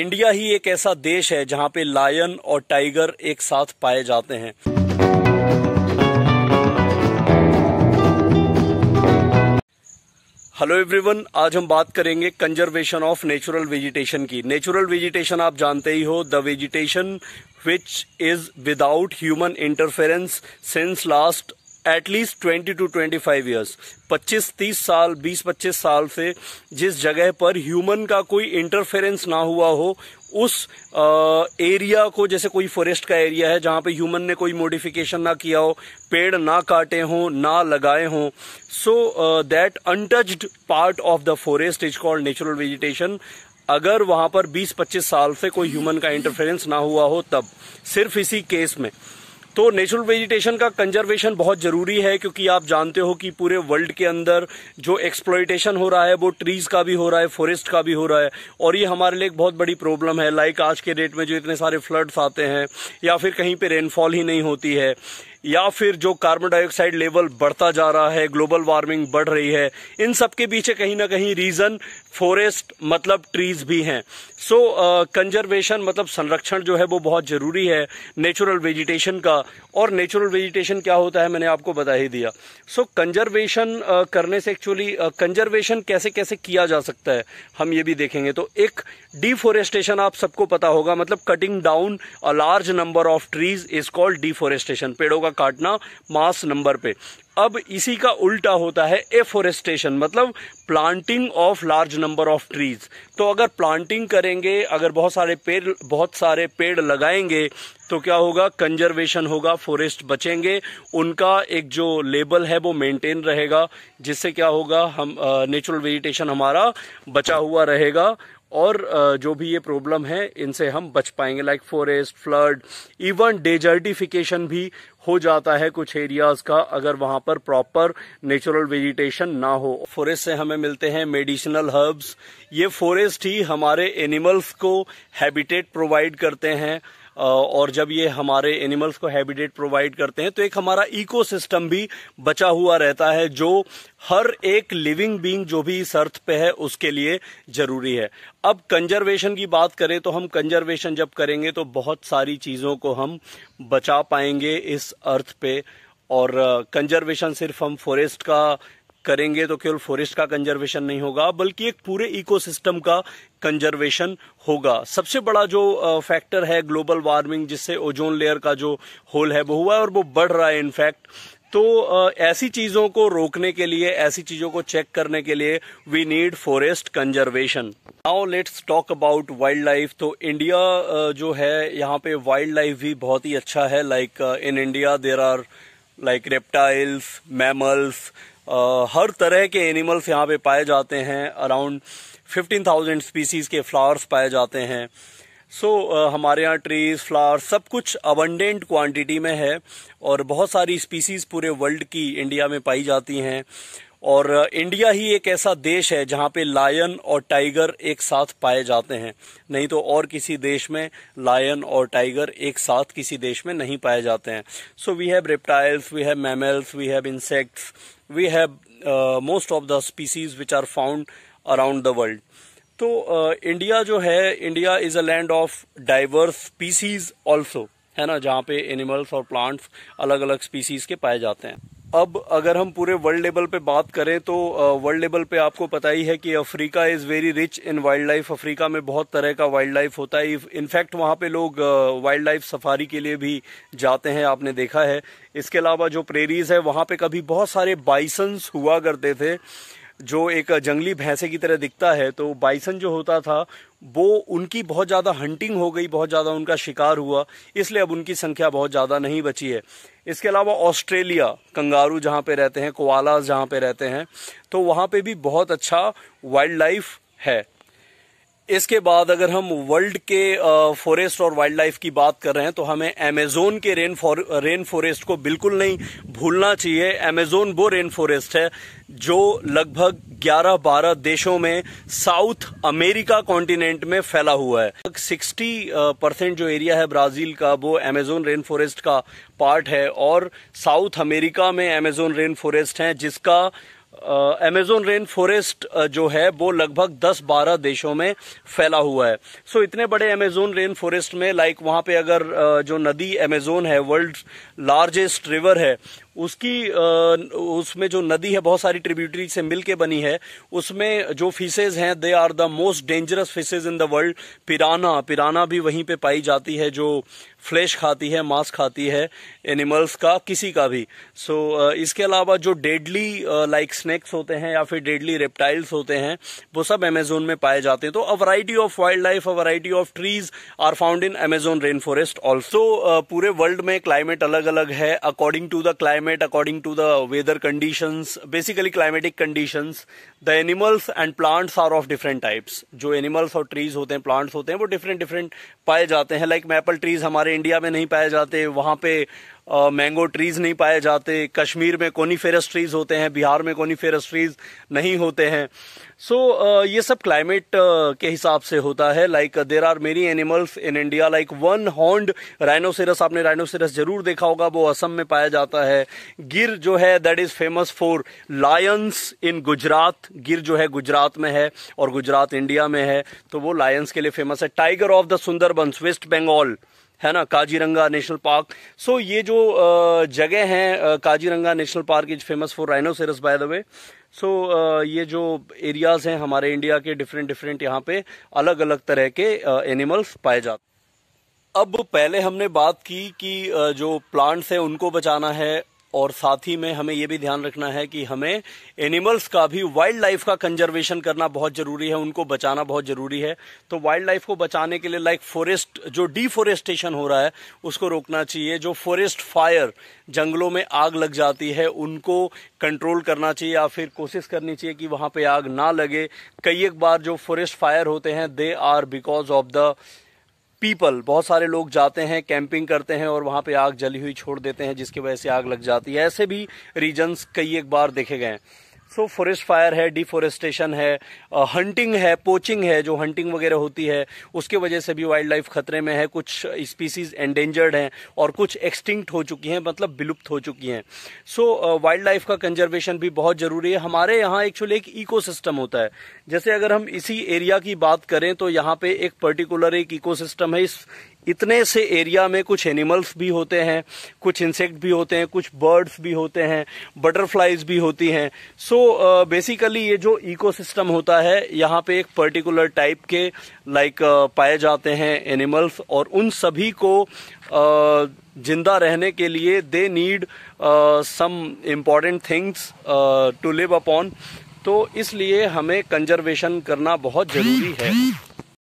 India ही एक ऐसा देश है जहाँ पे लायन और टाइगर एक साथ पाए जाते हैं हेलो एवरीवन आज हम बात करेंगे कंजर्वेशन ऑफ नेचुरल वेजिटेशन की नेचुरल वेजिटेशन आप जानते ही हो the vegetation which is without human interference since last at least twenty to twenty five years पच्चीस तीस साल बीस पच्चीस साल से जिस जगह पर ह्यूमन का कोई इंटरफेरेंस ना हुआ हो उस आ, एरिया को जैसे कोई फॉरेस्ट का एरिया है जहाँ पे ह्यूमन ने कोई मॉडिफिकेशन ना किया हो पेड़ ना काटे हों ना लगाए हों so that untouched part of the forest is called natural vegetation अगर वहां पर 20-25 साल से कोई ह्यूमन का इंटरफेरेंस ना हुआ हो तब सिर्फ इसी केस में तो नेचुरल वेजिटेशन का कंजर्वेशन बहुत ज़रूरी है क्योंकि आप जानते हो कि पूरे वर्ल्ड के अंदर जो एक्सप्लोइटेशन हो रहा है वो ट्रीज़ का भी हो रहा है फॉरेस्ट का भी हो रहा है और ये हमारे लिए एक बहुत बड़ी प्रॉब्लम है लाइक आज के डेट में जो इतने सारे फ्लड्स आते हैं या फिर कहीं पर रेनफॉल ही नहीं होती है या फिर जो कार्बन डाइऑक्साइड लेवल बढ़ता जा रहा है ग्लोबल वार्मिंग बढ़ रही है इन सब के पीछे कहीं ना कहीं रीज़न फॉरेस्ट मतलब ट्रीज भी हैं सो कंजर्वेशन uh, मतलब संरक्षण जो है वो बहुत ज़रूरी है नेचुरल वेजिटेशन का और नेचुरल वेजिटेशन क्या होता है मैंने आपको बता ही दिया सो so, कंजर्वेशन uh, करने से एक्चुअली कंजर्वेशन uh, कैसे कैसे किया जा सकता है हम ये भी देखेंगे तो एक डिफोरेस्टेशन आप सबको पता होगा मतलब cutting down a large number of trees is called deforestation पेड़ों का काटना मास नंबर पे अब इसी का उल्टा होता है एफोरेस्टेशन मतलब planting of large number of trees तो अगर प्लांटिंग करेंगे अगर बहुत सारे पेड़ बहुत सारे पेड़ लगाएंगे तो क्या होगा कंजर्वेशन होगा फॉरेस्ट बचेंगे उनका एक जो लेबल है वो मेंटेन रहेगा जिससे क्या होगा हम नेचुरल वेजिटेशन हमारा बचा हुआ रहेगा और जो भी ये प्रॉब्लम है इनसे हम बच पाएंगे like forest flood even desertification भी हो जाता है कुछ एरियाज का अगर वहां पर प्रॉपर नेचुरल वेजिटेशन ना हो फॉरेस्ट से हमें मिलते हैं मेडिसिनल हर्ब्स ये फॉरेस्ट ही हमारे एनिमल्स को हैबिटेट प्रोवाइड करते हैं और जब ये हमारे एनिमल्स को हैबिटेट प्रोवाइड करते हैं तो एक हमारा इकोसिस्टम भी बचा हुआ रहता है जो हर एक लिविंग बींग जो भी इस अर्थ पे है उसके लिए जरूरी है अब कंजर्वेशन की बात करें तो हम कंजर्वेशन जब करेंगे तो बहुत सारी चीज़ों को हम बचा पाएंगे इस अर्थ पे और कंजर्वेशन सिर्फ हम फॉरेस्ट का करेंगे तो केवल फॉरेस्ट का कंजर्वेशन नहीं होगा बल्कि एक पूरे इकोसिस्टम का कंजर्वेशन होगा सबसे बड़ा जो फैक्टर है ग्लोबल वार्मिंग जिससे ओजोन लेयर का जो होल है वो हुआ है और वो बढ़ रहा है इनफैक्ट तो ऐसी चीजों को रोकने के लिए ऐसी चीजों को चेक करने के लिए we need forest conservation now let's talk about wild life तो इंडिया जो है यहाँ पे वाइल्ड लाइफ भी बहुत ही अच्छा है like in India there are like reptiles mammals हर तरह के एनिमल्स यहाँ पे पाए जाते हैं अराउंड 15,000 स्पीसीज के फ्लावर्स पाए जाते हैं सो so, uh, हमारे यहाँ ट्रीज फ्लावर्स सब कुछ अबंडेंट क्वांटिटी में है और बहुत सारी स्पीसीज पूरे वर्ल्ड की इंडिया में पाई जाती हैं और इंडिया ही एक ऐसा देश है जहाँ पे लायन और टाइगर एक साथ पाए जाते हैं नहीं तो और किसी देश में लायन और टाइगर एक साथ किसी देश में नहीं पाए जाते हैं so we have reptiles we have mammals we have insects we have uh, most of the species which are found around the world तो इंडिया uh, जो है India is a land of diverse species also है ना जहाँ पे animals और plants अलग अलग स्पीसीज के पाए जाते हैं अब अगर हम पूरे वर्ल्ड लेवल पे बात करें तो वर्ल्ड लेवल पे आपको पता ही है कि Africa is very rich in wild life Africa में बहुत तरह का वाइल्ड लाइफ होता है इनफैक्ट वहाँ पे लोग वाइल्ड लाइफ सफारी के लिए भी जाते हैं आपने देखा है इसके अलावा जो प्रेरीज है वहाँ पे कभी बहुत सारे बाइसन्स हुआ करते थे जो एक जंगली भैंसे की तरह दिखता है तो बाइसन जो होता था वो उनकी बहुत ज़्यादा हंटिंग हो गई बहुत ज़्यादा उनका शिकार हुआ इसलिए अब उनकी संख्या बहुत ज़्यादा नहीं बची है इसके अलावा ऑस्ट्रेलिया कंगारू जहाँ पे रहते हैं कोआलास जहाँ पे रहते हैं तो वहाँ पे भी बहुत अच्छा वाइल्ड लाइफ है इसके बाद अगर हम वर्ल्ड के फॉरेस्ट और वाइल्ड लाइफ की बात कर रहे हैं तो हमें अमेजोन के रेन फॉर रेन फॉरेस्ट को बिल्कुल नहीं भूलना चाहिए अमेजोन वो रेन फॉरेस्ट है जो लगभग 11-12 देशों में साउथ अमेरिका कॉन्टिनेंट में फैला हुआ है सिक्सटी परसेंट जो एरिया है ब्राज़ील का वो अमेजोन रेन फॉरेस्ट का पार्ट है और साउथ अमेरिका में अमेजोन रेन फॉरेस्ट है जिसका अमेजोन रेन फॉरेस्ट जो है वो लगभग 10-12 देशों में फैला हुआ है सो so, इतने बड़े अमेजोन रेन फॉरेस्ट में लाइक like, वहाँ पे अगर uh, जो नदी अमेजोन है वर्ल्ड लार्जेस्ट रिवर है उसकी उसमें जो नदी है बहुत सारी ट्रिब्यूटरी से मिलके बनी है उसमें जो फिशेज हैं they are the most dangerous fishes in the world piranha piranha भी वहीं पे पाई जाती है जो फ्लैश खाती है मांस खाती है एनिमल्स का किसी का भी सो so, इसके अलावा जो डेडली लाइक स्नैक्स होते हैं या फिर डेडली रेप्टाइल्स होते हैं वो सब अमेजोन में पाए जाते हैं तो a variety of wild life a variety of trees are found in Amazon rain forest also पूरे वर्ल्ड में क्लाइमेट अलग अलग है according to the climate climate according to the weather conditions basically climatic conditions the animals and plants are of different types जो animals और trees होते हैं plants होते हैं वो different different पाए जाते हैं like maple trees हमारे इंडिया में नहीं पाए जाते वहाँ पे मैंगो ट्रीज नहीं पाए जाते कश्मीर में कोनीफेरस ट्रीज होते हैं बिहार में कोनीफेरस ट्रीज नहीं होते हैं सो so, ये सब क्लाइमेट के हिसाब से होता है like there are many animals in India like one horned rhinoceros आपने राइनोसेरस जरूर देखा होगा वो असम में पाया जाता है गिर जो है that is famous for lions in Gujarat Gir जो है गुजरात में है और गुजरात इंडिया में है तो वो लायंस के लिए फेमस है tiger of the Sundarbans West Bengal है ना काजीरंगा नेशनल पार्क सो ये जो जगह हैं Kaziranga National Park is famous for rhinoceros by the way so ये जो एरियाज हैं हमारे इंडिया के डिफरेंट डिफरेंट यहाँ पे अलग अलग तरह के एनिमल्स पाए जाते अब पहले हमने बात की कि जो प्लांट्स हैं उनको बचाना है और साथ ही में हमें ये भी ध्यान रखना है कि हमें एनिमल्स का भी वाइल्ड लाइफ का कंजर्वेशन करना बहुत ज़रूरी है उनको बचाना बहुत ज़रूरी है तो वाइल्ड लाइफ को बचाने के लिए लाइक फॉरेस्ट जो डिफॉरेस्टेशन हो रहा है उसको रोकना चाहिए जो फॉरेस्ट फायर जंगलों में आग लग जाती है उनको कंट्रोल करना चाहिए या फिर कोशिश करनी चाहिए कि वहाँ पर आग ना लगे कई एक बार जो फॉरेस्ट फायर होते हैं they are because of the people बहुत सारे लोग जाते हैं कैंपिंग करते हैं और वहां पे आग जली हुई छोड़ देते हैं जिसकी वजह से आग लग जाती है ऐसे भी रीजन्स कई एक बार देखे गए हैं सो फॉरेस्ट फायर है डिफॉरेस्टेशन है हंटिंग है पोचिंग है जो हंटिंग वगैरह होती है उसके वजह से भी वाइल्ड लाइफ खतरे में है कुछ स्पीसीज एंडेंजर्ड हैं और कुछ एक्सटिंक्ट हो चुकी हैं मतलब विलुप्त हो चुकी हैं सो वाइल्ड लाइफ का कंजर्वेशन भी बहुत जरूरी है हमारे यहाँ एक्चुअली एक इको होता है जैसे अगर हम इसी एरिया की बात करें तो यहाँ पे एक पर्टिकुलर एक इको है इस इतने से एरिया में कुछ एनिमल्स भी होते हैं कुछ इंसेक्ट भी होते हैं कुछ बर्ड्स भी होते हैं बटरफ्लाइज भी होती हैं सो so, बेसिकली uh, ये जो इकोसिस्टम होता है यहाँ पे एक पर्टिकुलर टाइप के लाइक like, uh, पाए जाते हैं एनिमल्स और उन सभी को uh, जिंदा रहने के लिए they need some important things to live upon तो इसलिए हमें कंजर्वेशन करना बहुत ज़रूरी है